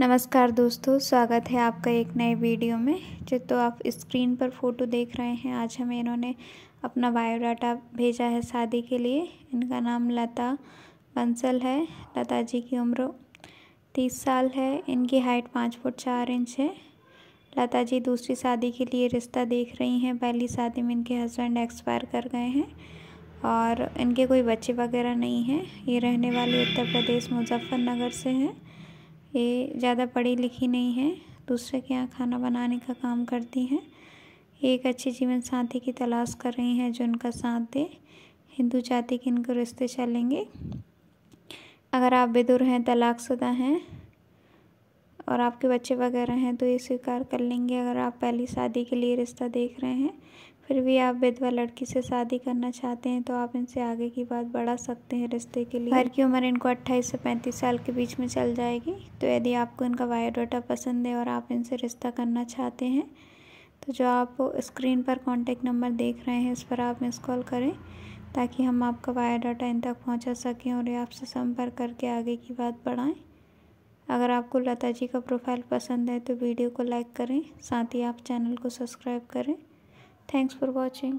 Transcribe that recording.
नमस्कार दोस्तों स्वागत है आपका एक नए वीडियो में जो तो आप स्क्रीन पर फ़ोटो देख रहे हैं आज हमें इन्होंने अपना बायोडाटा भेजा है शादी के लिए इनका नाम लता बंसल है लता जी की उम्र तीस साल है इनकी हाइट पाँच फुट चार इंच है लता जी दूसरी शादी के लिए रिश्ता देख रही हैं पहली शादी में इनके हस्बैंड एक्सपायर कर गए हैं और इनके कोई बच्चे वगैरह नहीं हैं ये रहने वाले उत्तर प्रदेश मुजफ्फरनगर से हैं ये ज़्यादा पढ़ी लिखी नहीं है दूसरे के यहाँ खाना बनाने का काम करती हैं एक अच्छे जीवन साथी की तलाश कर रही हैं जो उनका साथ दे हिंदू जाति के इनको रिश्ते चलेंगे अगर आप बेदुर हैं तलाकशुदा हैं और आपके बच्चे वगैरह हैं तो ये स्वीकार कर लेंगे अगर आप पहली शादी के लिए रिश्ता देख रहे हैं फिर भी आप विधवा लड़की से शादी करना चाहते हैं तो आप इनसे आगे की बात बढ़ा सकते हैं रिश्ते के लिए घर की उम्र इनको 28 से 35 साल के बीच में चल जाएगी तो यदि आपको इनका बायोडाटा पसंद है और आप इनसे रिश्ता करना चाहते हैं तो जो आप स्क्रीन पर कॉन्टेक्ट नंबर देख रहे हैं इस पर आप मिस कॉल करें ताकि हम आपका बायोडाटा इन तक पहुँचा सकें और ये आपसे संपर्क करके आगे की बात बढ़ाएँ अगर आपको लता जी का प्रोफाइल पसंद है तो वीडियो को लाइक करें साथ ही आप चैनल को सब्सक्राइब करें थैंक्स फॉर वॉचिंग